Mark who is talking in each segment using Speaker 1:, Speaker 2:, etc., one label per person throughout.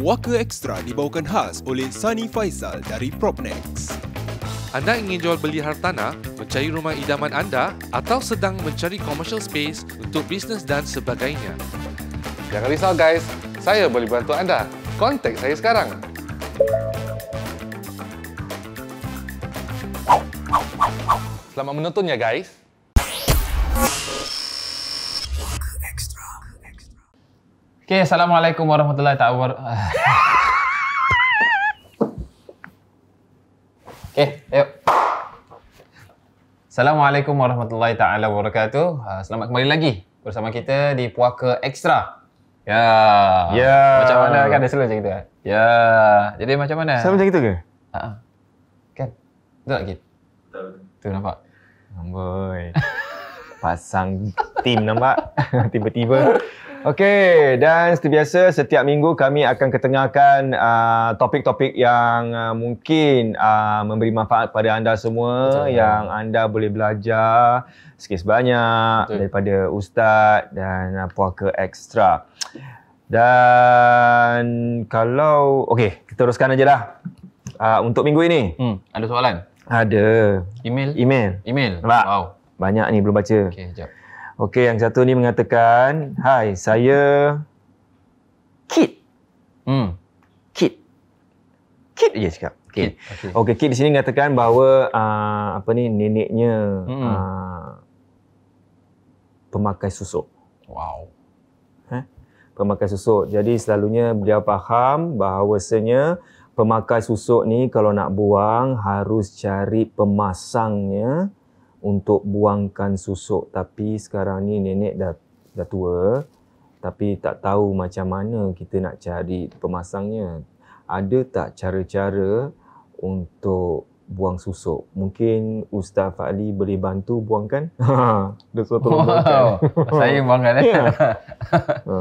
Speaker 1: Waka Extra dibawakan khas oleh Sunny Faisal dari Propnex.
Speaker 2: Anda ingin jual beli hartanah, mencari rumah idaman anda atau sedang mencari commercial space untuk bisnes dan sebagainya? Jangan risau guys, saya boleh bantu anda. Kontak saya sekarang. Selamat menonton ya guys. Okay, Assalamualaikum warahmatullahi wabarakatuh. okay, yuk. Assalamualaikum warahmatullahi taala wabarakatuh. Ah, selamat kembali lagi bersama kita di Puaka Extra. Ya. Ya. Macam mana kan ada selalu macam gitu? Kan? Ya. Jadi macam mana? Selalu macam gitu ke? Ha. ha. Kan. Betul tak gitu? Betul. Tu nampak. Amboi. Pasang
Speaker 1: tim nampak. Tiba-tiba Okey, dan seperti biasa setiap minggu kami akan ketengahkan uh, topik-topik yang uh, mungkin uh, memberi manfaat pada anda semua Betul. yang anda boleh belajar sikit sebanyak Betul. daripada ustaz dan uh, puaka ekstra. Dan kalau okey, kita teruskan ajalah. Uh, untuk minggu ini. Hmm, ada soalan? Ada. Email? Email.
Speaker 2: Email. Nampak? Wow.
Speaker 1: Banyak ni belum baca. Okey, jap. Okey, yang satu ni mengatakan, "Hai, saya Kit." Hmm. Kit. Kit je cakap. Okey. Okey, okay, Kit di sini mengatakan bahawa uh, apa ni neneknya hmm. uh, pemakai susuk. Wow. Eh? Pemakai susuk. Jadi selalunya beliau faham bahawasanya pemakai susuk ni kalau nak buang harus cari pemasangnya untuk buangkan susuk tapi sekarang ni nenek dah dah tua tapi tak tahu macam mana kita nak cari pemasangnya. Ada tak cara-cara untuk buang susuk? Mungkin Ustaz Fadli boleh bantu buangkan? Ha, dia suruh tolong wow. buangkan. Saya buangkan. Eh? Ya.
Speaker 2: ha.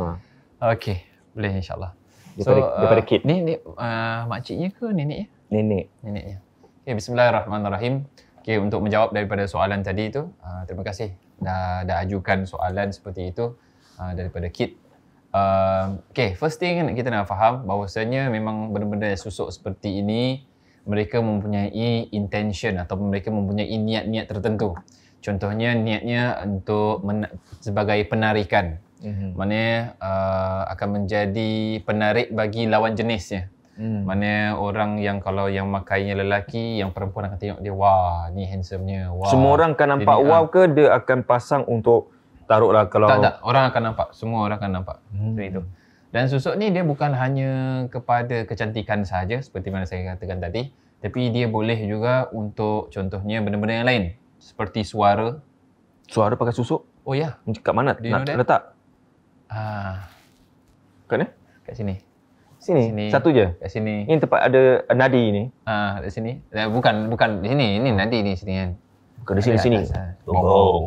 Speaker 2: Okey, boleh insyaAllah. Daripada, so, daripada uh, kit. Ni, ni uh, makciknya ke neneknya? Nenek. Neneknya. Okay, Bismillahirrahmanirrahim. Okay, untuk menjawab daripada soalan tadi itu, uh, terima kasih dah, dah ajukan soalan seperti itu uh, daripada Kit. Uh, okay, first thing kita nak faham bahawasanya memang benda-benda yang susuk seperti ini, mereka mempunyai intention atau mereka mempunyai niat-niat tertentu. Contohnya niatnya untuk sebagai penarikan. Mm-hmm. Maknanya uh, akan menjadi penarik bagi lawan jenisnya. Hmm. Mana orang yang kalau yang makainya lelaki, yang perempuan akan tengok dia, wah ni handsomenya. Wah, Semua orang akan nampak dia wow ah. ke
Speaker 1: dia akan pasang untuk taruh lah kalau... Tak, tak.
Speaker 2: Orang akan nampak. Semua orang akan nampak. Hmm. Itu. Dan susuk ni dia bukan hanya kepada kecantikan saja seperti mana saya katakan tadi. Tapi dia boleh juga untuk contohnya benda-benda yang lain. Seperti suara. Suara pakai susuk? Oh ya. Yeah. Kat mana nak letak? Ah. Kat mana? Kat sini. Sini. sini. Satu je. Kat sini. Ini tempat ada nadi ni. Ha, kat sini. Eh, bukan bukan di sini. Ini nadi ni sini kan. Bukan di sini sini. Ha. Oh. oh.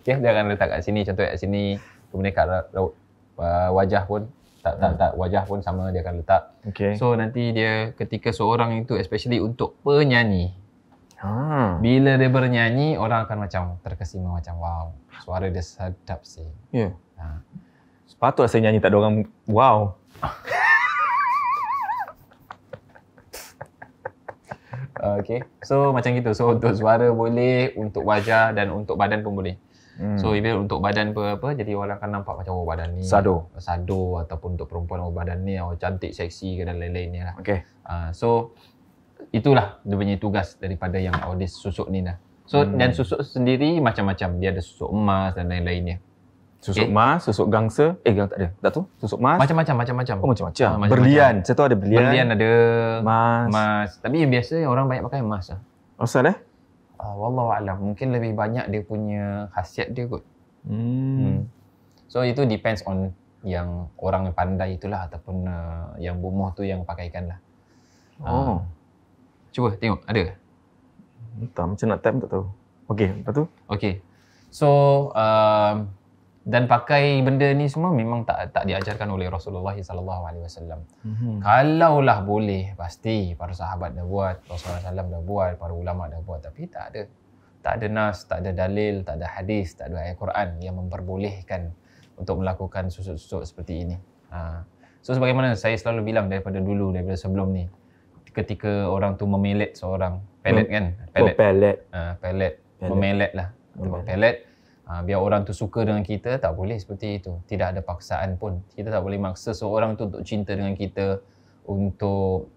Speaker 2: Okey, dia akan letak kat sini contoh kat sini. Kemudian kat laut uh, wajah pun tak tak tak wajah pun sama dia akan letak. Okay. So nanti dia ketika seorang itu especially untuk penyanyi. Ha. Bila dia bernyanyi orang akan macam terkesima macam wow. Suara dia sedap sih.
Speaker 1: Ya. Yeah. Ha. Sepatutlah saya nyanyi tak ada orang wow.
Speaker 2: okay. So macam gitu. So untuk suara boleh, untuk wajah dan untuk badan pun boleh. Hmm. So even untuk badan pun apa, jadi orang akan nampak macam oh badan ni. Sado. Sado ataupun untuk perempuan oh badan ni oh cantik, seksi dan lain-lain ni lah. Okay. Uh, so itulah dia punya tugas daripada yang audis oh, susuk ni lah. So hmm. dan susuk sendiri macam-macam. Dia ada susuk emas dan lain-lainnya. Susuk okay. Eh? emas, susuk gangsa. Eh, gang tak ada. Tak tahu. Susuk mas, Macam-macam, macam-macam. Oh, macam-macam. Ha, berlian. Saya tahu
Speaker 1: ada berlian. Berlian ada. Mas, mas.
Speaker 2: Tapi yang biasa orang banyak pakai mas lah. Asal eh? Uh, ah, Wallahualam. Mungkin lebih banyak dia punya khasiat dia kot. Hmm. hmm. So, itu depends on yang orang yang pandai itulah ataupun uh, yang bumuh tu yang pakai ikan lah. Oh. Uh. Cuba tengok. Ada Entah. Macam nak time tak tahu. Okay. Lepas tu? Okay. So, uh, dan pakai benda ni semua memang tak tak diajarkan oleh Rasulullah sallallahu alaihi wasallam. Mhm. Kalaulah boleh pasti para sahabat dah buat, Rasulullah SAW dah buat, para ulama dah buat tapi tak ada. Tak ada nas, tak ada dalil, tak ada hadis, tak ada ayat Quran yang memperbolehkan untuk melakukan susuk-susuk seperti ini. Ha. So sebagaimana saya selalu bilang daripada dulu daripada sebelum ni ketika orang tu memelet seorang pelet kan? Pelet. Oh, pelet. Ha, pelet. pelet. Memelet lah. Memelet. Pelet. Ha, biar orang tu suka dengan kita, tak boleh seperti itu. Tidak ada paksaan pun. Kita tak boleh maksa seorang tu untuk cinta dengan kita, untuk...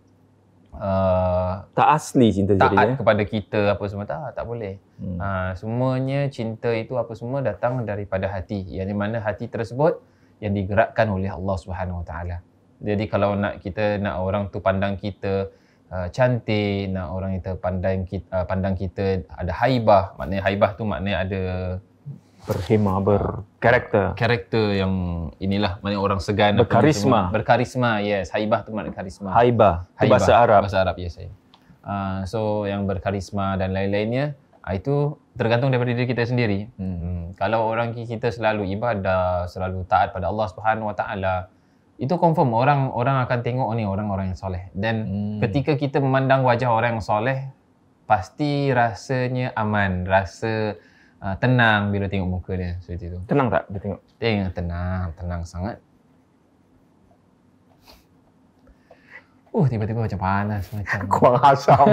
Speaker 2: Uh, tak asli cinta taat jadi. Taat kepada kita, apa semua. Tak, tak boleh. Hmm. Ha, semuanya cinta itu, apa semua, datang daripada hati. Yang mana hati tersebut, yang digerakkan oleh Allah Subhanahu Wa Taala Jadi kalau nak kita, nak orang tu pandang kita, Uh, cantik nak orang itu pandang kita uh, pandang kita ada haibah maknanya haibah tu maknanya ada berhima berkarakter karakter yang inilah mana orang segan berkarisma berkarisma yes haibah tu makna karisma haibah, haibah. bahasa arab bahasa arab yes saya uh, so yang berkarisma dan lain-lainnya ah, itu tergantung daripada diri kita sendiri hmm. kalau orang kita selalu ibadah selalu taat pada Allah Subhanahu Wa Taala itu confirm orang orang akan tengok oh, ni orang-orang yang soleh dan hmm. ketika kita memandang wajah orang yang soleh pasti rasanya aman rasa uh, tenang bila tengok muka dia seperti itu. Tenang tak bila tengok? Tengok tenang, tenang sangat. Uh, tiba-tiba macam panas macam. Kuang asam.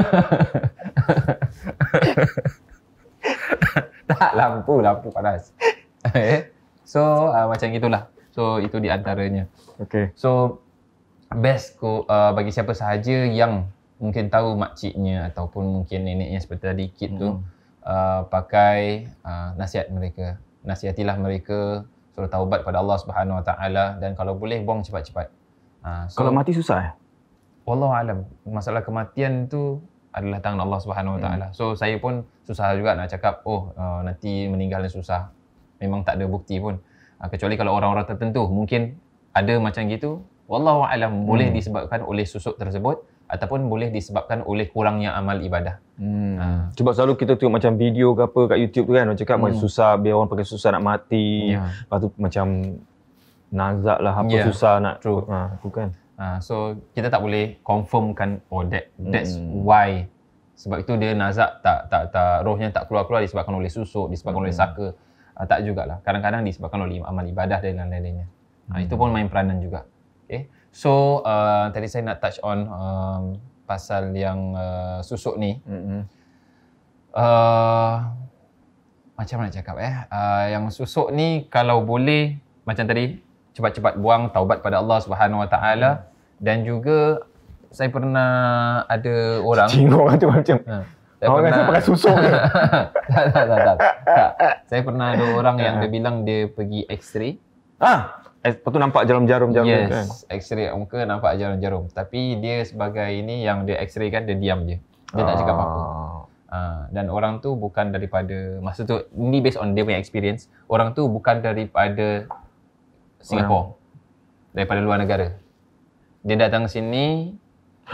Speaker 2: tak, lampu, lampu panas. Eh, so, uh, macam itulah. So, itu di antaranya. Okay. So, best ko, uh, bagi siapa sahaja yang mungkin tahu makciknya ataupun mungkin neneknya seperti tadi, kid hmm. tu uh, pakai uh, nasihat mereka. Nasihatilah mereka suruh taubat pada Allah Subhanahu Wa Taala dan kalau boleh buang cepat-cepat. Uh, so, kalau mati susah eh? Wallahu alam. Masalah kematian itu adalah tangan Allah Subhanahu Wa hmm. Taala. So saya pun susah juga nak cakap oh uh, nanti meninggalnya susah. Memang tak ada bukti pun. Uh, kecuali kalau orang-orang tertentu mungkin ada macam gitu. Wallahu alam boleh hmm. disebabkan oleh susuk tersebut ataupun boleh disebabkan oleh kurangnya amal ibadah. Hmm. Ha. Sebab selalu kita tengok macam video ke apa kat YouTube tu kan, orang cakap hmm. susah, biar orang pakai
Speaker 1: susah nak mati. Yeah. Lepas tu macam nazak lah, apa yeah. susah nak True. Ha,
Speaker 2: aku kan. Uh, so kita tak boleh confirmkan oh that hmm. that's hmm. why sebab itu dia nazak tak tak tak rohnya tak keluar-keluar disebabkan oleh susuk, disebabkan hmm. oleh saka. Uh, tak jugalah. Kadang-kadang disebabkan oleh amal ibadah dan lain-lainnya. Hmm. itu pun main peranan juga. Okay. So uh, tadi saya nak touch on uh, pasal yang uh, susuk ni. Mm-hmm. Uh, macam mana cakap eh? Uh, yang susuk ni kalau boleh macam tadi cepat-cepat buang taubat pada Allah Subhanahu Wa Taala mm. dan juga saya pernah ada orang cincin orang tu macam ha,
Speaker 1: orang pernah, pakai susuk ke?
Speaker 2: tak, tak, tak, tak. saya pernah ada orang yang ha. dia bilang dia pergi x-ray ah Eh, lepas tu nampak jarum-jarum jarum yes, kan? Yes, x-ray muka nampak jarum-jarum. Tapi dia sebagai ini yang dia x-ray kan, dia diam je. Dia ah. tak cakap apa-apa. Uh, dan orang tu bukan daripada, masa tu, ni based on dia punya experience, orang tu bukan daripada Singapore. Orang. Daripada luar negara. Dia datang sini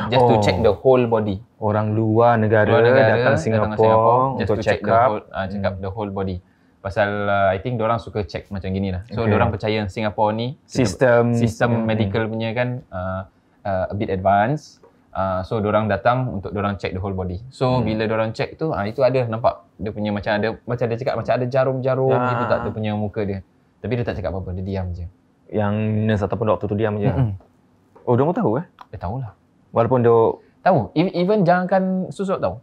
Speaker 2: just oh. to check the
Speaker 1: oh. whole body. Orang luar negara, luar negara datang, datang Singapore, Singapore just to check, check The whole,
Speaker 2: uh, check up hmm. the whole body pasal uh, I think orang suka check macam gini lah. So okay. orang percaya Singapore ni sistem sistem yeah, hmm. medical punya kan uh, uh, a bit advance, Uh, so orang datang untuk orang check the whole body. So hmm. bila orang check tu ah uh, itu ada nampak dia punya macam ada macam ada cakap macam ada jarum-jarum ah. gitu tak dia punya muka dia. Tapi dia tak cakap apa-apa, dia diam je. Yang nurse ataupun doktor tu diam je. Mm-mm. Oh, dia tahu eh? Dia lah. Walaupun dia tahu, even jangankan susuk tahu.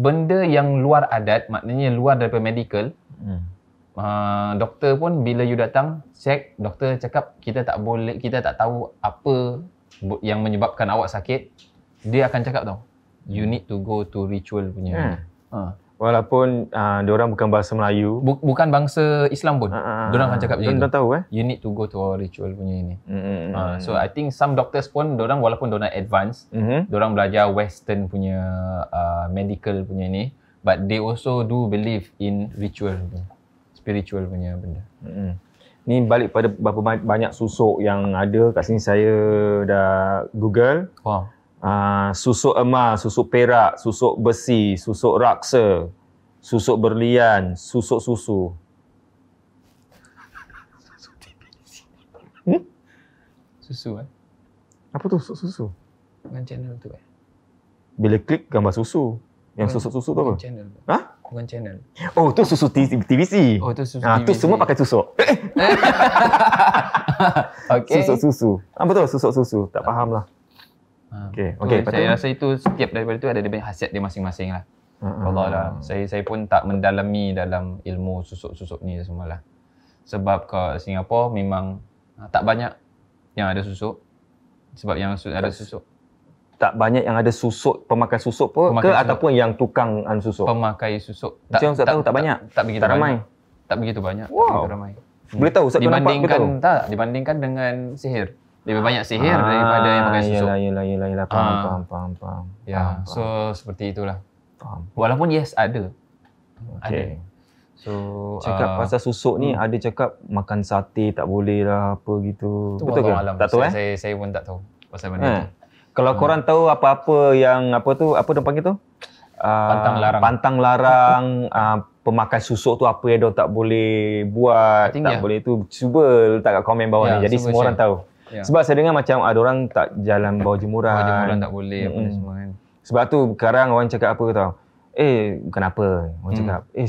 Speaker 2: Benda yang luar adat, maknanya luar daripada medical, Hmm. Uh, doktor pun bila you datang check, doktor cakap kita tak boleh kita tak tahu apa yang menyebabkan awak sakit. Dia akan cakap tau. You hmm. need to go to
Speaker 1: ritual punya. Hmm. Uh. Walaupun uh, ah, dia orang bukan bahasa Melayu,
Speaker 2: bukan bangsa Islam pun. Uh, ah, uh, dia orang akan cakap macam tu. tahu eh. You need to go to our ritual punya ini. Hmm. Uh, so I think some doctors pun dia orang walaupun dia orang advance, mm-hmm. dia orang belajar western punya uh, medical punya ini but they also do believe in ritual spiritual punya benda hmm
Speaker 1: ni balik pada berapa banyak susuk yang ada kat sini saya dah google wow uh, ah, susuk emas susuk perak susuk besi susuk raksa susuk berlian susuk susu
Speaker 2: hmm? susu eh apa tu susuk susu dengan channel tu eh
Speaker 1: bila klik gambar susu yang susu susu tu apa? Channel.
Speaker 2: Ha? Bukan channel.
Speaker 1: Oh, tu susu TVC. Oh, tu susu ha, ah, TVC. Tu semua pakai eh, eh. susu. okay. Susuk-susu. Ha, tu susuk-susu. Tak ah. faham lah. Ah. Okay, oh, okay. Tu, saya rasa
Speaker 2: itu setiap daripada itu ada dia hasiat dia masing-masing lah. Mm-hmm. Allah lah. Saya, saya pun tak mendalami dalam ilmu susuk-susuk ni semualah. Sebab ke Singapura memang tak banyak yang ada susuk. Sebab yang ada susuk
Speaker 1: tak banyak yang ada susuk pemakai susuk pun pemakai ke susuk. ataupun
Speaker 2: yang tukang an susuk pemakai susuk tak Macam tak tahu tak, tak banyak tak, tak begitu tak ramai banyak. tak begitu banyak wow. tak begitu ramai hmm. boleh tahu sebab dibandingkan nampak, tahu? tak dibandingkan dengan sihir lebih banyak sihir ah, daripada yang pakai susuk yalah yalah yalah yalah paham, ah. paham paham paham ya yeah. so seperti itulah paham. walaupun yes ada okay. ada so cakap uh, pasal susuk ni hmm. ada
Speaker 1: cakap makan sate tak boleh lah apa gitu Itu betul ke alam. tak tahu saya, eh
Speaker 2: saya saya pun tak tahu pasal benda eh. tu
Speaker 1: kalau hmm. korang tahu apa-apa yang apa tu, apa dia panggil tu? Ah, pantang larang. Pantang larang, uh, pemakan susuk tu apa yang dia tak boleh buat, tak yeah. boleh tu. Cuba letak kat komen bawah yeah, ni. Ya, Jadi semua, orang tahu. Yeah. Sebab saya dengar macam ada orang tak jalan bawa jemuran. Bawa jemuran tak boleh mm-hmm. apa semua kan. Sebab tu sekarang orang cakap apa tau. Eh, kenapa? Orang hmm. cakap, eh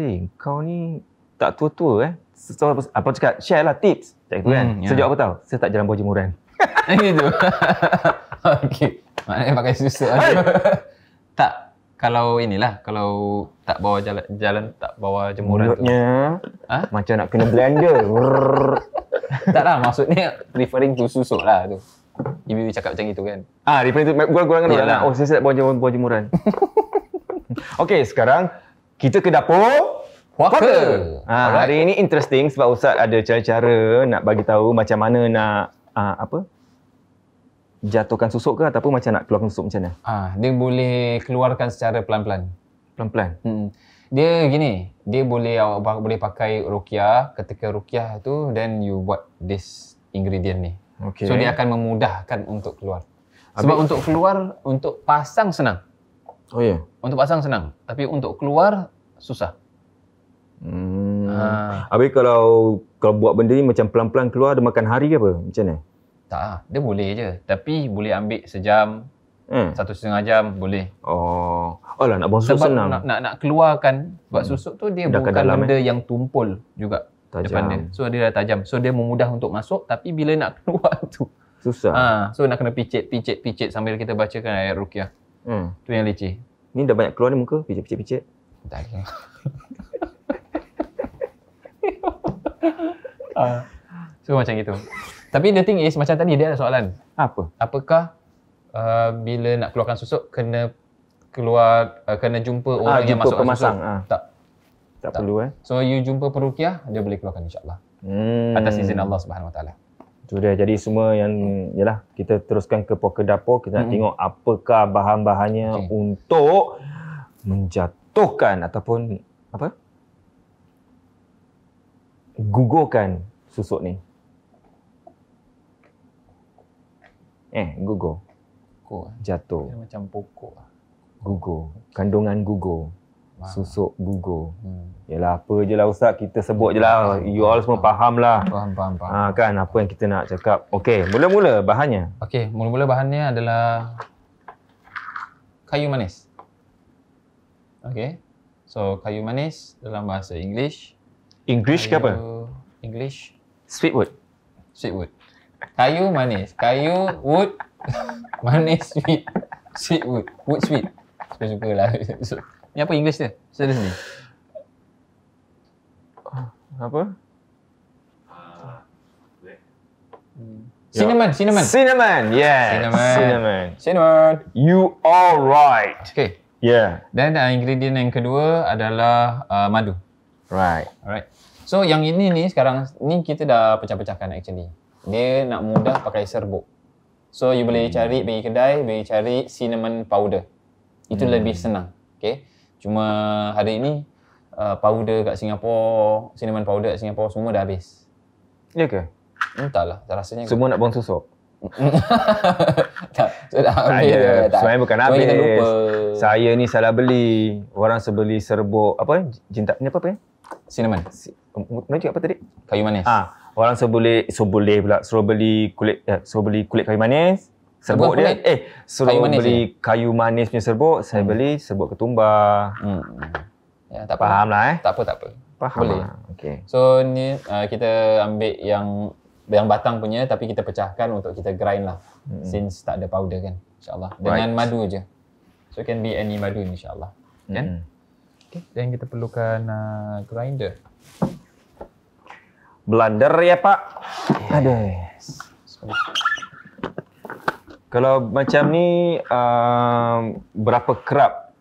Speaker 1: ni. kau ni tak tua-tua eh. So, apa cakap, share lah tips. Cakap kan. Hmm, yeah. Sejak apa tau? Saya tak jalan bawa jemuran.
Speaker 2: Gitu. Okey. Maknanya pakai susu tak. Kalau inilah, kalau tak bawa jalan, jalan tak bawa jemuran Menurutnya, Ha?
Speaker 1: Macam nak kena blender.
Speaker 2: tak lah, maksudnya referring to susuk lah tu. Ibu cakap macam itu kan. Ah, referring to gua gua kan. Oh, saya tak bawa jemuran, bawa jemuran.
Speaker 1: Okey, sekarang kita ke dapur.
Speaker 2: Waka. Ha, hari
Speaker 1: ini interesting sebab Ustaz ada cara-cara nak bagi tahu macam mana nak uh, apa jatuhkan susuk ke ataupun macam nak keluarkan susuk macam mana? Ha,
Speaker 2: dia boleh keluarkan secara pelan-pelan. Pelan-pelan? Hmm. Dia gini, dia boleh awak boleh pakai rukiah ketika rukiah tu then you buat this ingredient ni. Okay. So dia akan memudahkan untuk keluar. Habis Sebab untuk keluar untuk pasang senang. Oh ya. Yeah. Untuk pasang senang, tapi untuk keluar susah. Hmm. Ha.
Speaker 1: Habis kalau kalau buat benda ni macam pelan-pelan keluar dia makan hari ke apa? Macam mana?
Speaker 2: Tak lah. Dia boleh je. Tapi boleh ambil sejam, hmm. satu setengah jam boleh. Oh. Alah nak buang susuk senang. Nak, nak, nak keluarkan buat hmm. susuk tu dia Dekat bukan benda eh. yang tumpul juga. Tajam. Depan dia. So dia dah tajam. So dia memudah untuk masuk tapi bila nak keluar tu. Susah. Ha, so nak kena picit, picit, picit sambil kita bacakan ayat Rukiah. Hmm. Tu yang leceh.
Speaker 1: Ni dah banyak keluar ni muka? Picit, picit, picit. Tak.
Speaker 2: Ah. uh, so macam itu. Tapi the thing is macam tadi dia ada soalan. Apa? Apakah uh, bila nak keluarkan susuk kena keluar uh, kena jumpa ah, orang ah, yang jumpa masuk pemasang. Susuk? Ah. Tak. tak. Tak perlu eh. So you jumpa perukiah dia boleh keluarkan insya-Allah. Hmm. Atas izin Allah Subhanahu Wa Taala.
Speaker 1: Sudah jadi semua yang yalah kita teruskan ke poker dapur kita nak hmm. tengok apakah bahan-bahannya okay.
Speaker 2: untuk
Speaker 1: menjatuhkan ataupun apa? gugurkan susuk ni. Eh, gugur. Gugur. Lah. Jatuh. Dia
Speaker 2: macam pokok. Lah.
Speaker 1: Gugur. Kandungan gugur. Wow. Susuk gugur. Hmm. Yalah, apa je lah Ustaz. Kita sebut je lah. You all semua faham lah. Faham, faham, faham. Ha, kan, apa yang kita nak cakap. Okey, mula-mula bahannya.
Speaker 2: Okey, mula-mula bahannya adalah kayu manis. Okey, So, kayu manis dalam bahasa English. English kayu... ke apa? English. Sweetwood. Sweetwood. Kayu manis. Kayu wood manis sweet. Sweet wood. Wood sweet. Suka suka lah. So, ni apa English dia? Serius ni. Apa? Hmm. Cinnamon, cinnamon. Cinnamon, yeah. Cinnamon. Cinnamon. cinnamon. You are right. Okay. Yeah. Then uh, ingredient yang kedua adalah uh, madu. Right. Alright. So yang ini ni sekarang ni kita dah pecah-pecahkan actually dia nak mudah pakai serbuk. So you boleh hmm. cari pergi kedai, pergi cari cinnamon powder. Itu hmm. lebih senang. Okay. Cuma hari ini uh, powder kat Singapura, cinnamon powder kat Singapura semua dah habis. Ya ke? Entahlah, rasanya semua nak
Speaker 1: buang susuk.
Speaker 2: tak, so Tak, tak. Sebenarnya bukan habis. Lupa.
Speaker 1: Saya ni salah beli. Orang sebeli serbuk apa? Jintak ni apa apa? Cinnamon. Mana cakap apa tadi? Kayu manis. Ha orang suruh beli suruh beli pula suruh beli kulit eh, suruh beli kulit kayu manis serbuk Bukan dia kulit. eh suruh kayu beli je. kayu manis punya serbuk saya hmm. beli serbuk
Speaker 2: ketumbar hmm. ya tak apa Faham lah eh tak apa tak apa Faham boleh lah. okey so ni uh, kita ambil yang yang batang punya tapi kita pecahkan untuk kita grind lah hmm. since tak ada powder kan insyaallah dengan right. madu aje so can be any madu insyaallah hmm. kan okay okey dan kita perlukan uh, grinder
Speaker 1: blunder ya pak. Yes. Ada. Kalau macam ni um, berapa kerap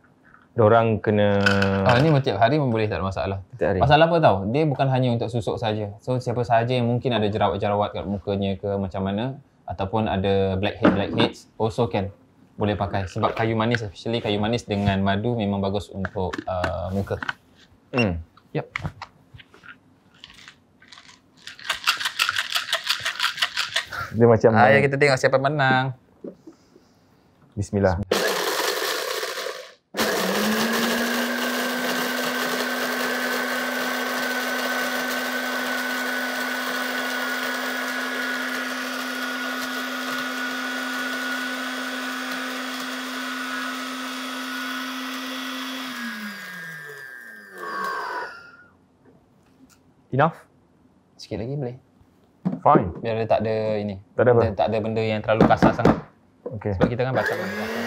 Speaker 1: orang kena Ah ni
Speaker 2: setiap hari pun boleh tak ada masalah. Masalah apa tahu? Dia bukan hanya untuk susuk saja. So siapa sahaja yang mungkin ada jerawat-jerawat kat mukanya ke macam mana ataupun ada blackhead blackheads also can boleh pakai sebab kayu manis especially kayu manis dengan madu memang bagus untuk uh, muka. Hmm. Yep. Dia macam Ayo kita tengok siapa menang. Bismillah. Enough? Sikit lagi boleh fine. Biar dia tak ada ini. Tak ada apa? tak ada benda yang terlalu kasar sangat. Okay. Sebab kita kan baca benda kasar.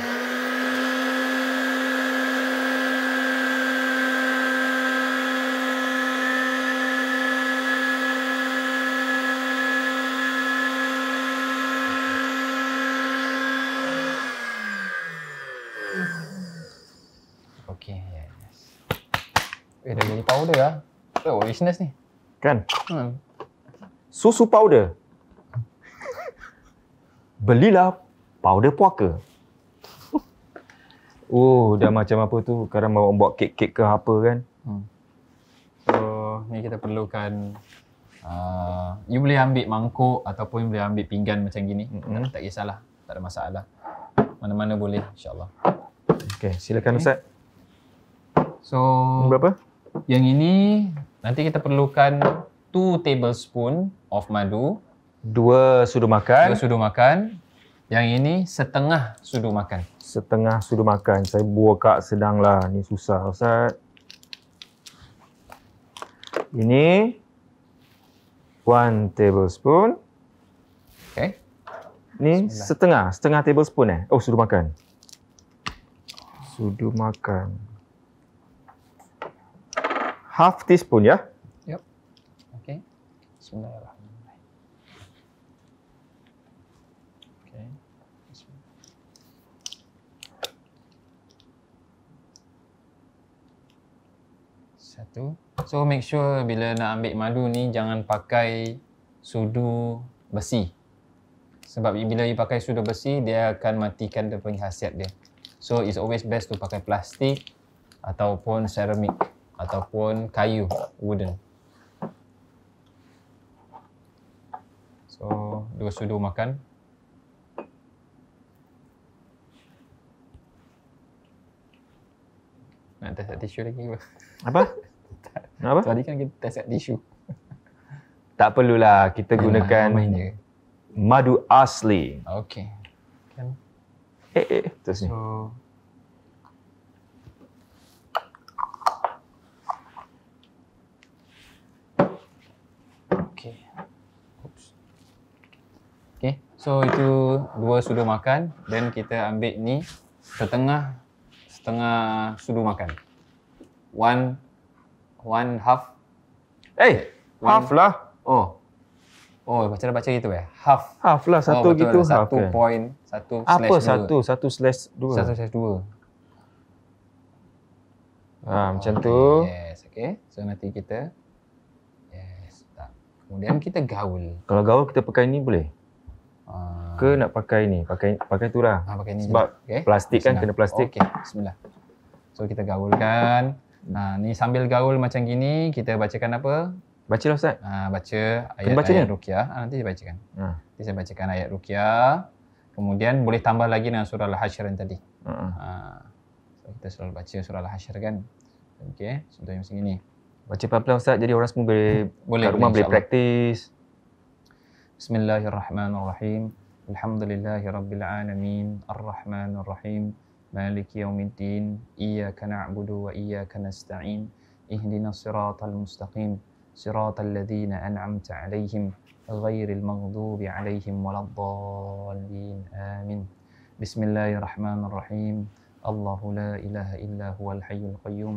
Speaker 2: Eh, dah jadi powder lah. Oh, business ni.
Speaker 1: Kan? Hmm susu powder. Belilah powder puaka. Oh, dah macam apa tu? Kadang mau buat kek-kek ke apa kan?
Speaker 2: Hmm. So, ni kita perlukan uh, you boleh ambil mangkuk ataupun you boleh ambil pinggan macam gini. Hmm. Tak, tak kisahlah. Tak ada masalah. Mana-mana boleh, insyaAllah.
Speaker 1: Okay, silakan okay. Ustaz.
Speaker 2: So, berapa? Yang ini nanti kita perlukan 2 tablespoon of madu. 2 sudu makan. 2 sudu makan. Yang ini setengah sudu makan.
Speaker 1: Setengah sudu makan. Saya buah kak lah. Ni susah Ustaz. Ini 1 tablespoon.
Speaker 2: Okay. Ni Bismillah.
Speaker 1: setengah, setengah tablespoon eh. Oh, sudu makan. Sudu makan. Half teaspoon ya. Yeah?
Speaker 2: Satu. So make sure bila nak ambil madu ni jangan pakai sudu besi. Sebab bila you pakai sudu besi dia akan matikan dia punya khasiat dia. So it's always best to pakai plastik ataupun ceramic ataupun kayu wooden. So, dua sudu makan. Nak test at tisu lagi ke? Apa? Nak apa? Tadi kan kita test at tisu.
Speaker 1: tak perlulah. Kita gunakan Ayah, madu asli.
Speaker 2: Okay. Kan? Eh, eh. Terus ni. So, okay. So itu dua sudu makan dan kita ambil ni setengah setengah sudu makan. One one half. Eh, hey, half lah. Oh. Oh, macam baca gitu eh. Half. Half lah oh, satu oh, gitu. Satu okay. point, satu Apa slash satu? Dua.
Speaker 1: Satu slash dua. Satu slash dua. Ha, oh, macam okay. tu. Yes,
Speaker 2: okay. So nanti kita. Yes, tak. Kemudian kita gaul.
Speaker 1: Kalau gaul kita pakai ni boleh? Ah. Ke nak
Speaker 2: pakai ni? Pakai pakai tu lah. Ah, pakai ni Sebab okay. plastik kan kena plastik. Okay. Bismillah. So kita gaulkan. Nah, hmm. ni sambil gaul macam gini, kita bacakan apa? Bacalah Ustaz. Ha, baca ayat, baca ayat Rukiah. Ha, nanti saya bacakan. Hmm. Nanti saya bacakan ayat Rukiah. Kemudian boleh tambah lagi dengan surah Al-Hashr yang tadi. Ha. So, kita selalu baca surah Al-Hashr kan. Okey, contohnya macam ini. Baca pelan-pelan Ustaz, jadi orang semua boleh, boleh kat rumah boleh, boleh praktis. بسم الله الرحمن الرحيم الحمد لله رب العالمين الرحمن الرحيم مالك يوم الدين إياك نعبد وإياك نستعين اهدنا الصراط المستقيم صراط الذين أنعمت عليهم غير المغضوب عليهم ولا الضالين آمين بسم الله الرحمن الرحيم الله لا إله إلا هو الحي القيوم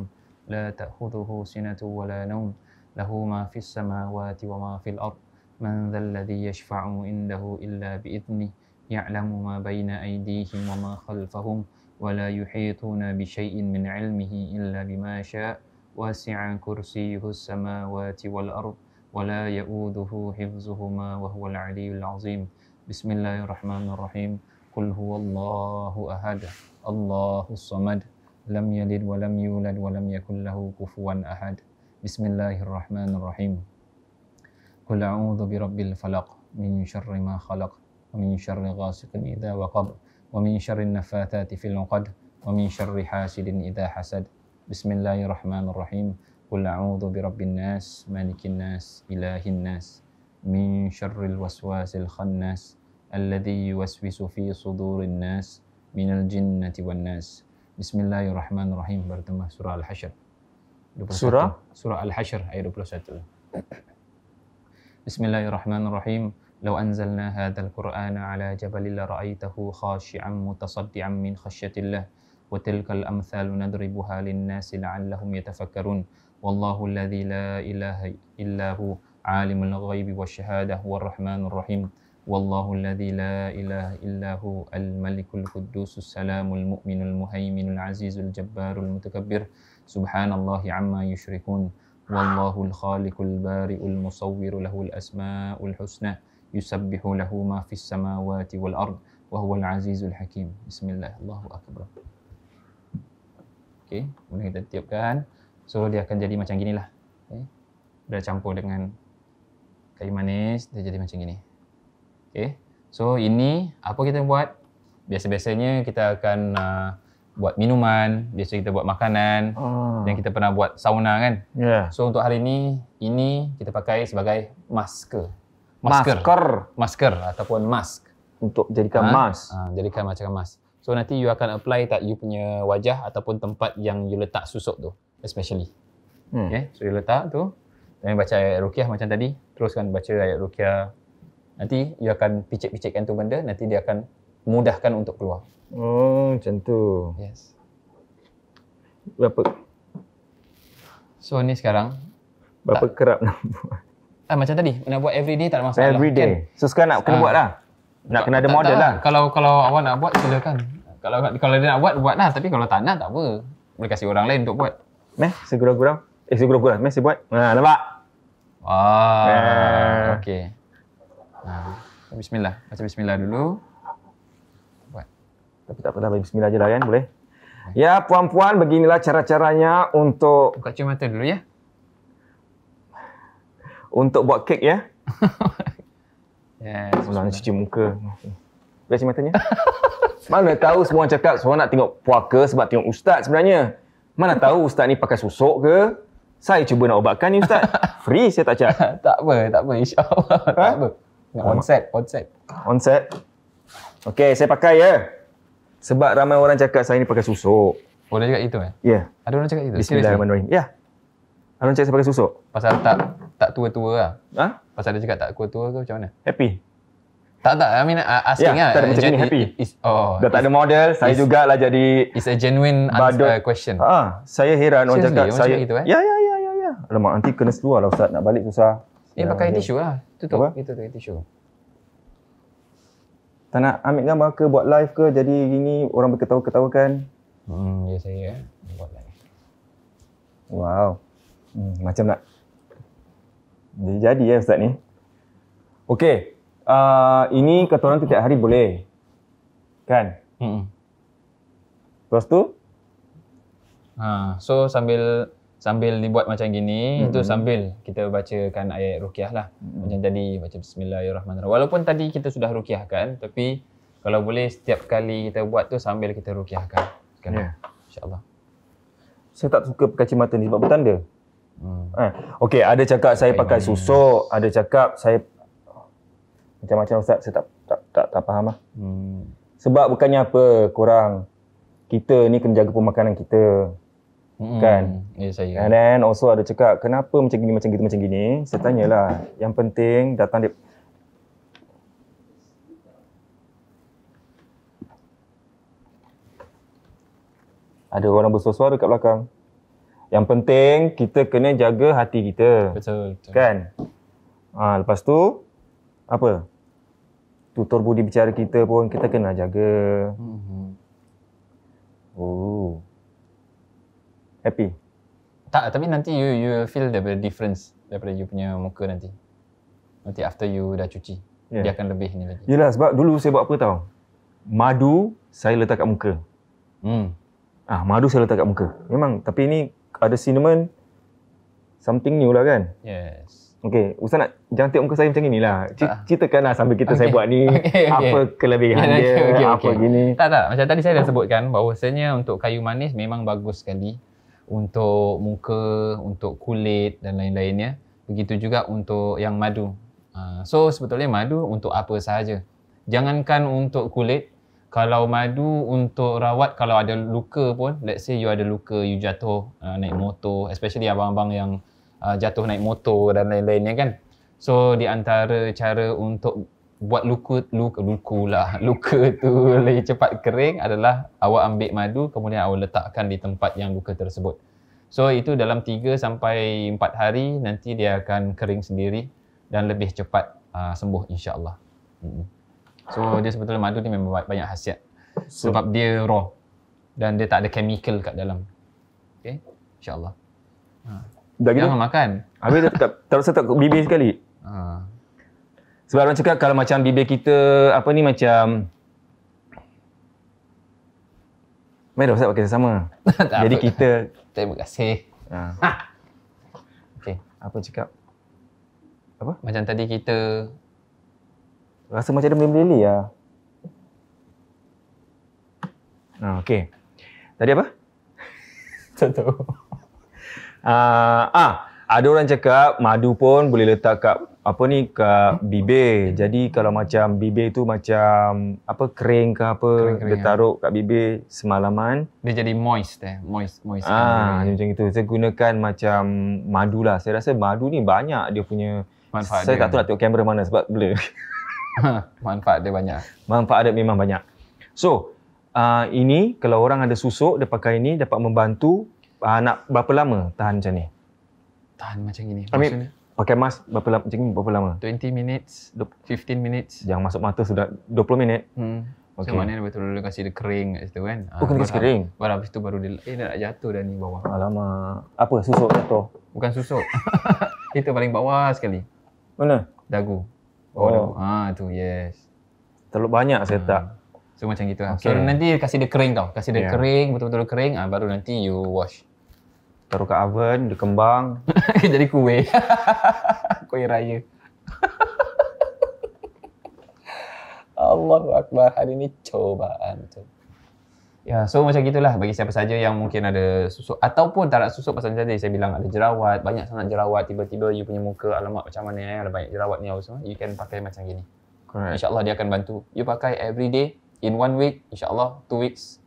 Speaker 2: لا تأخذه سنة ولا نوم له ما في السماوات وما في الأرض من ذا الذي يشفع عنده إلا بإذنه يعلم ما بين أيديهم وما خلفهم ولا يحيطون بشيء من علمه إلا بما شاء واسع كرسيه السماوات والأرض ولا يؤوده حفظهما وهو العلي العظيم بسم الله الرحمن الرحيم قل هو الله أحد الله الصمد لم يلد ولم يولد ولم يكن له كفوا أحد بسم الله الرحمن الرحيم قل أعوذ برب الفلق من شر ما خلق ومن شر غاسق إذا وقب ومن شر النفاثات في العقد ومن شر حاسد إذا حسد بسم الله الرحمن الرحيم قل أعوذ برب الناس مالك الناس إله الناس من شر الوسواس الخناس الذي يوسوس في صدور الناس من الجنة والناس بسم الله الرحمن الرحيم bertemu سورة الحشر hasyr سورة Surah Al-Hasyr 21 بسم الله الرحمن الرحيم لو أنزلنا هذا القرآن على جبل لرأيته خاشعا متصدعا من خشية الله وتلك الأمثال نضربها للناس لعلهم يتفكرون والله الذي لا إله إلا هو عالم الغيب والشهادة هو الرحمن الرحيم والله الذي لا إله إلا هو الملك القدوس السلام المؤمن المهيمن العزيز الجبار المتكبر سبحان الله عما يشركون والله الخالق البارئ المصور له الأسماء الحسنى يسبح له ما في السماوات والأرض وهو العزيز الحكيم بسم الله الله أكبر Okay, kemudian kita tiupkan. So, dia akan jadi macam gini lah. Okay. Dia campur dengan kayu manis, dia jadi macam gini. Okay. So, ini apa kita buat? Biasa-biasanya kita akan uh, buat minuman, biasa kita buat makanan hmm. dan kita pernah buat sauna kan. Yeah. So untuk hari ini, ini kita pakai sebagai masker. Masker. Masker, masker ataupun mask untuk jadikan ha? mask. Ha, jadikan macam mask. So nanti you akan apply tak you punya wajah ataupun tempat yang you letak susuk tu especially. Hmm. Okay, so you letak tu. Dan baca ayat rukiah macam tadi. Teruskan baca ayat rukiah. Nanti you akan picit-picitkan tu benda. Nanti dia akan mudahkan untuk keluar. Oh, macam tu. Yes. Berapa? So, ni sekarang. Berapa tak, kerap nak buat? Ah, macam tadi, nak buat every day tak ada masalah. Every day. Kan? So, sekarang nak kena uh, buat lah. Nak kena ada model lah. Kalau kalau awak nak buat, silakan. Kalau kalau dia nak buat, buat lah. Tapi kalau tak nak, tak apa. Boleh kasi orang lain untuk buat.
Speaker 1: Meh, segera gurau Eh, segera gurau Meh, si buat. Ha, nampak? Ah, Meh.
Speaker 2: okay. Nah, bismillah. Baca bismillah dulu.
Speaker 1: Tapi tak apalah, bismillah je lah kan, boleh? Ya, puan-puan, beginilah cara-caranya untuk... Buka cium mata dulu, ya? Untuk buat kek, ya? yes, Mula nak cuci muka. Buka cium matanya. Mana tahu semua orang cakap semua nak tengok puaka sebab tengok ustaz sebenarnya. Mana tahu ustaz ni pakai susuk ke? Saya cuba nak ubatkan ni ustaz. Free saya tak cakap. tak apa, tak apa. InsyaAllah. Ha? Tak
Speaker 2: apa. Nak on set, on set.
Speaker 1: On set. Okay, saya pakai ya. Sebab ramai orang cakap saya ni pakai susuk.
Speaker 2: Orang cakap gitu eh? Ya. Yeah. Ada orang cakap gitu? Bismillahirrahmanirrahim. Ya. Yeah. Ada
Speaker 1: orang cakap saya pakai susuk.
Speaker 2: Pasal tak tak tua-tua lah. Ha? Pasal dia cakap tak tua-tua ke macam mana? Happy. Tak tak, I mean uh, asking yeah, lah. Tak ada macam jadi, ni, happy. Is, oh, Dah tak ada model, saya is, jugalah jadi... It's a genuine badut. answer uh, question.
Speaker 1: Ah, saya heran Seriously, orang cakap saya... Gitu, eh? Ya,
Speaker 2: ya, ya, ya. ya.
Speaker 1: Alamak, nanti kena seluar lah Ustaz, nak balik susah.
Speaker 2: Eh, pakai ya. tisu lah. Tutup, Apa? itu pakai tisu.
Speaker 1: Tak nak ambil gambar ke buat live ke jadi gini orang berketawa-ketawa kan?
Speaker 2: Hmm, ya saya eh, buat live.
Speaker 1: Wow. Hmm, macam nak jadi jadi ya ustaz ni. Okey. Uh, ini kata orang setiap hari boleh. Kan? Hmm. Lepas tu?
Speaker 2: Ha, so sambil sambil dibuat macam gini mm-hmm. itu sambil kita bacakan ayat ruqyah lah mm-hmm. macam tadi baca bismillahirrahmanirrahim walaupun tadi kita sudah ruqyah tapi kalau boleh setiap kali kita buat tu sambil kita ruqyah kan yeah. insyaallah
Speaker 1: saya tak suka pakai cermin mata ni sebab bertanda hmm. eh. okey ada cakap saya, saya pakai susuk ada cakap saya macam-macam ustaz saya tak tak tak, tak faham lah. hmm. sebab bukannya apa kurang kita ni kena jaga pemakanan kita
Speaker 2: Hmm. Kan? Ya, saya. And then
Speaker 1: also ada cakap, kenapa macam gini, macam gitu, macam gini? Saya tanyalah. Yang penting datang di... Ada orang bersuara-suara kat belakang. Yang penting kita kena jaga hati kita. Betul, betul. Kan? Ha, lepas tu, apa? Tutur budi bicara kita pun kita kena jaga. Hmm. Oh happy.
Speaker 2: Tak, tapi nanti you you will feel the difference daripada you punya muka nanti. Nanti after you dah cuci. Yeah. Dia akan lebih ni lagi.
Speaker 1: Yelah, sebab dulu saya buat apa tau? Madu saya letak kat muka. Hmm. Ah, madu saya letak kat muka. Memang, tapi ini ada cinnamon. Something new lah kan?
Speaker 2: Yes.
Speaker 1: Okay, usah nak jangan tengok muka saya macam inilah. Ceritakan lah sambil kita okay. saya buat ni okay, okay. apa kelebihan yeah, dia, okay, okay, apa okay. gini. Tak
Speaker 2: tak, macam tadi saya dah sebutkan bahawasanya untuk kayu manis memang bagus sekali untuk muka, untuk kulit dan lain-lainnya. Begitu juga untuk yang madu. Ah, so sebetulnya madu untuk apa sahaja. Jangankan untuk kulit, kalau madu untuk rawat kalau ada luka pun, let's say you ada luka, you jatuh ah, naik motor, especially abang-abang yang ah, jatuh naik motor dan lain-lainnya kan. So di antara cara untuk buat luka luka luka lah luka tu lebih cepat kering adalah awak ambil madu kemudian awak letakkan di tempat yang luka tersebut. So itu dalam 3 sampai 4 hari nanti dia akan kering sendiri dan lebih cepat uh, sembuh insyaallah allah hmm. So dia sebetulnya madu ni memang banyak khasiat sebab dia raw dan dia tak ada chemical kat dalam. Okey, insyaallah allah Ha. Dah Jangan makan.
Speaker 1: Habis tak tak rasa tak bibir sekali. Ha. Sebab orang cakap kalau macam bibir kita apa ni macam mereka dah pakai sama. Jadi kita
Speaker 2: terima kasih. Ha. ha. Okey, apa cakap? Apa? Macam tadi kita
Speaker 1: rasa macam ada meli-meli ya? ah. Ha, okey. Tadi apa? tak tahu. Ah, uh, ah, ada orang cakap madu pun boleh letak kat apa ni ke hmm. bibir. Jadi kalau macam bibir tu macam apa kering ke apa kering -kering dia ya. taruh kat bibir semalaman
Speaker 2: dia jadi moist eh moist moist. Ah
Speaker 1: kan. macam itu. Saya gunakan macam madu lah. Saya rasa madu ni banyak dia punya manfaat. Saya dia. tak tahu nak tengok kamera mana sebab blur. manfaat dia banyak. Manfaat dia memang banyak. So uh, ini kalau orang ada susuk dia pakai ini dapat membantu uh, nak berapa lama tahan macam ni?
Speaker 2: Tahan macam ini. Maksudnya?
Speaker 1: pakai mask berapa lama macam berapa lama 20 minutes 15 minutes yang masuk mata sudah 20 minit hmm
Speaker 2: okay. so mana betul dulu kasi dia kering kat situ kan oh, ah, kena kasi kering baru habis tu baru dia eh dia nak jatuh dah ni bawah
Speaker 1: lama apa susuk jatuh
Speaker 2: bukan susuk itu paling bawah sekali mana dagu bawah oh. oh dagu. ah tu yes terlalu banyak saya ah. tak hmm. so macam gitulah okay. so nanti kasi dia kering tau kasi dia yeah. kering betul-betul kering ah baru nanti you wash taruh kat oven, dia kembang. Jadi kuih. kuih raya. Allahu Akbar, hari ni cobaan tu. Ya, so macam gitulah bagi siapa saja yang mungkin ada susuk ataupun tak nak susuk pasal tadi saya bilang ada jerawat, banyak sangat jerawat tiba-tiba you punya muka alamat macam mana eh ada banyak jerawat ni semua, you can pakai macam gini. Correct. Insya-Allah dia akan bantu. You pakai every day in one week, insya-Allah 2 weeks.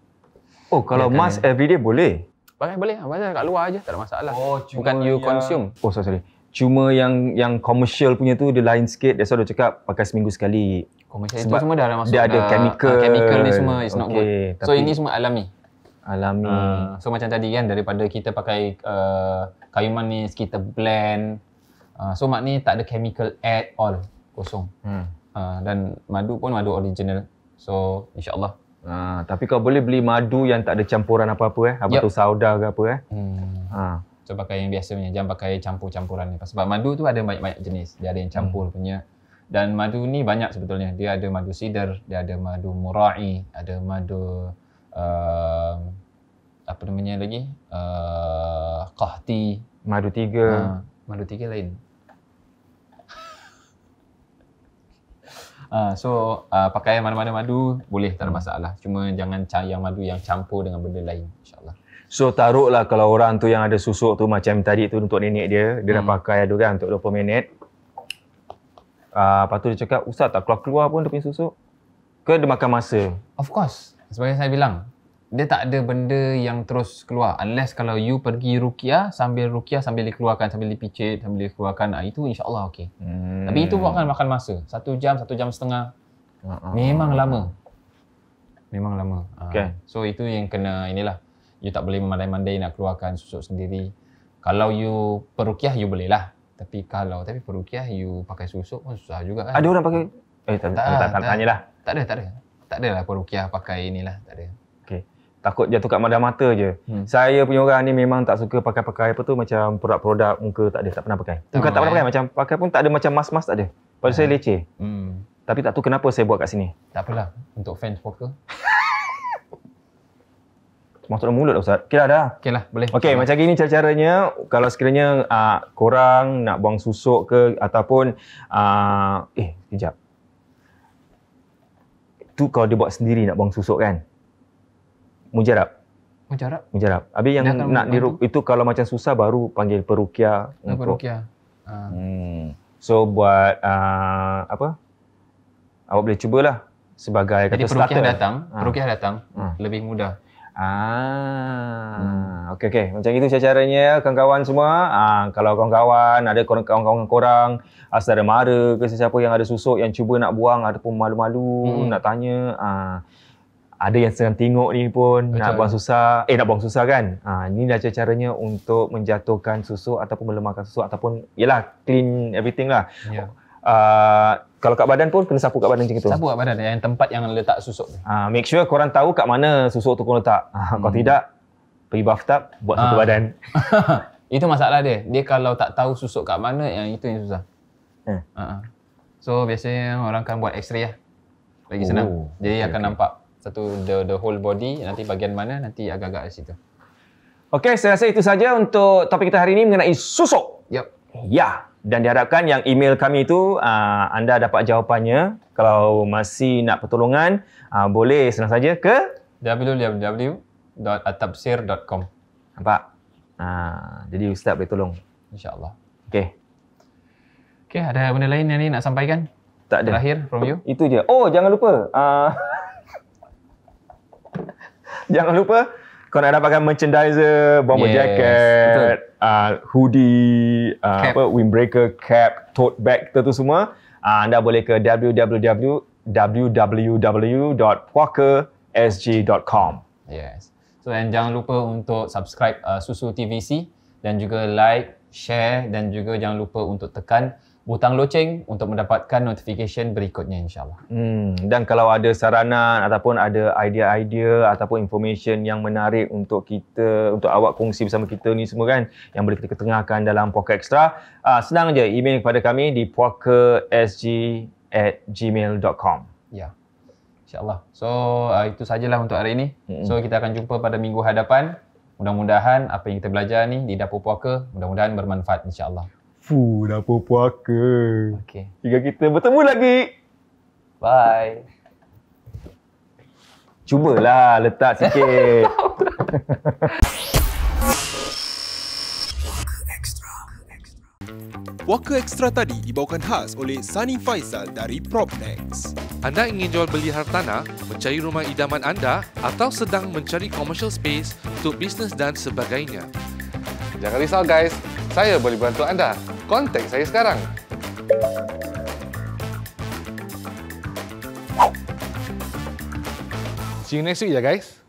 Speaker 2: Oh, kalau mask every day boleh. Pakai boleh lah. Pakai kat luar aje. Tak ada masalah. Oh, Bukan you yang... consume.
Speaker 1: Oh, sorry, Cuma yang yang commercial punya tu dia lain sikit. That's why dia cakap pakai seminggu sekali. Commercial Sebab itu semua dah ada masuk. Dia ada chemical. Uh, chemical ni semua is okay, not good. Tapi... So, ini semua
Speaker 2: alami. Alami. Uh, so, macam tadi kan daripada kita pakai uh, kayu manis, kita blend. Uh, so, maknanya tak ada chemical at all. Kosong. Hmm. Uh, dan madu pun madu original. So, insyaAllah Ha, tapi kau boleh beli madu yang tak ada campuran apa-apa eh. Apa yep. tu sauda ke apa eh. Hmm. Ha. So pakai yang biasa punya. Jangan pakai campur-campuran ni. Sebab madu tu ada banyak-banyak jenis. Dia ada yang hmm. campur hmm. punya. Dan madu ni banyak sebetulnya. Dia ada madu sider, dia ada madu murai, ada madu uh, apa namanya lagi? Uh, eh, kahti. Madu tiga. Ha. Madu tiga lain. Ah, so uh, pakai mana-mana madu boleh tak ada masalah. Cuma jangan cari yang madu yang campur dengan benda lain insyaAllah.
Speaker 1: So taruhlah kalau orang tu yang ada susuk tu macam tadi tu untuk nenek dia, dia hmm. dah pakai tu kan untuk 20 minit. Uh, lepas tu dia cakap, Ustaz tak keluar-keluar pun dia punya susuk? Ke dia makan masa?
Speaker 2: Of course. Sebagai saya bilang, dia tak ada benda yang terus keluar unless kalau you pergi rukiah sambil rukiah sambil dikeluarkan sambil dipicit sambil dikeluarkan ah itu insyaallah okey hmm. tapi itu bukan makan masa satu jam satu jam setengah uh memang lama memang lama okay. so itu yang kena inilah you tak boleh mandai mandai nak keluarkan susu sendiri kalau you perukiah you boleh lah tapi kalau tapi perukiah you pakai susu pun susah juga kan ada orang pakai
Speaker 1: eh tak tak tak tak tak ada
Speaker 2: tak ada tak ada lah perukiah pakai inilah tak ada
Speaker 1: takut jatuh kat mata-mata je. Hmm. Saya punya orang ni memang tak suka pakai pakai apa tu macam produk-produk muka tak ada, tak pernah pakai. Muka oh, tak pernah pakai macam pakai pun tak ada macam mas-mas tak ada. Pada saya hmm. leceh. Hmm. Tapi tak tahu kenapa saya buat kat sini.
Speaker 2: Tak apalah, untuk fans poker.
Speaker 1: Masuk dalam mulut dah Ustaz. Okey lah, dah. Okey lah, boleh. Okey, macam gini cara-caranya. Kalau sekiranya uh, korang nak buang susuk ke ataupun... Uh, eh, sekejap. Itu kalau dia buat sendiri nak buang susuk kan? mujarab. Mujarab. Mujarab. Abi yang Dia nak diruk itu kalau macam susah baru panggil perukia. Oh, perukia. Ah. Hmm. So buat uh, apa? Awak boleh cubalah sebagai Jadi kata perukia datang, ha. Ah. perukia datang ha. lebih mudah. Ah. Hmm. Okey okey. Macam itu cara caranya kawan-kawan semua. Ah ha. kalau kawan-kawan ada kawan-kawan korang saudara mara ke sesiapa yang ada susuk yang cuba nak buang ataupun malu-malu hmm. nak tanya ah ha ada yang sedang tengok ni pun Macam nak buang susah. Eh nak buang susah kan? Ha, ini dah caranya untuk menjatuhkan susu ataupun melemahkan susu ataupun yalah clean everything lah. Ya. Uh, kalau kat badan pun kena sapu kat badan macam itu. Sapu
Speaker 2: kat badan yang tempat yang letak susuk tu.
Speaker 1: Ha, make sure korang tahu kat mana susuk tu korang letak. Ha, hmm. Kalau tidak, pergi bathtub, buat ha. satu badan.
Speaker 2: itu masalah dia. Dia kalau tak tahu susuk kat mana, yang itu yang susah. Eh. Ha. So biasanya orang akan buat x-ray lah. Lagi oh. senang. Jadi okay, akan okay. nampak satu the the whole body nanti bahagian mana nanti agak-agak di situ. Okey, saya rasa itu saja untuk topik kita hari ini mengenai susuk. Yep. Ya. Dan diharapkan yang email
Speaker 1: kami itu uh, anda dapat jawapannya. Kalau masih nak pertolongan, uh,
Speaker 2: boleh senang saja ke www.atabsir.com. Nampak?
Speaker 1: Uh, jadi Ustaz boleh tolong. InsyaAllah. Okey.
Speaker 2: Okey, ada benda lain yang ni nak sampaikan? Tak ada. Terakhir from you? Itu je. Oh, jangan lupa. Uh,
Speaker 1: jangan lupa kau nak dapatkan merchandise bomber yes. jacket uh, hoodie uh, apa windbreaker cap tote bag tu semua uh, anda boleh ke www.pokersg.com
Speaker 2: yes so dan jangan lupa untuk subscribe uh, susu tvc dan juga like share dan juga jangan lupa untuk tekan butang loceng untuk mendapatkan notification berikutnya insyaAllah. Hmm, dan kalau ada saranan
Speaker 1: ataupun ada idea-idea ataupun information yang menarik untuk kita, untuk awak kongsi bersama kita ni semua kan yang boleh kita ketengahkan dalam Puaka Extra, uh, ah, senang je email kepada kami di
Speaker 2: puakasg at gmail.com. Ya. InsyaAllah. So, uh, itu sajalah untuk hari ini. Hmm. So, kita akan jumpa pada minggu hadapan. Mudah-mudahan apa yang kita belajar ni di Dapur Puaka, mudah-mudahan bermanfaat insyaAllah.
Speaker 1: Fuh, dah puaka. Okay. Hingga kita bertemu lagi.
Speaker 2: Bye.
Speaker 1: Cubalah letak sikit. Waka Extra tadi dibawakan khas oleh Sunny Faisal dari Propnex. Anda ingin jual beli hartanah, mencari
Speaker 2: rumah idaman anda atau sedang mencari commercial space untuk bisnes dan sebagainya? Jangan risau guys, saya boleh bantu anda. Kontak saya sekarang.
Speaker 1: See you next week ya guys.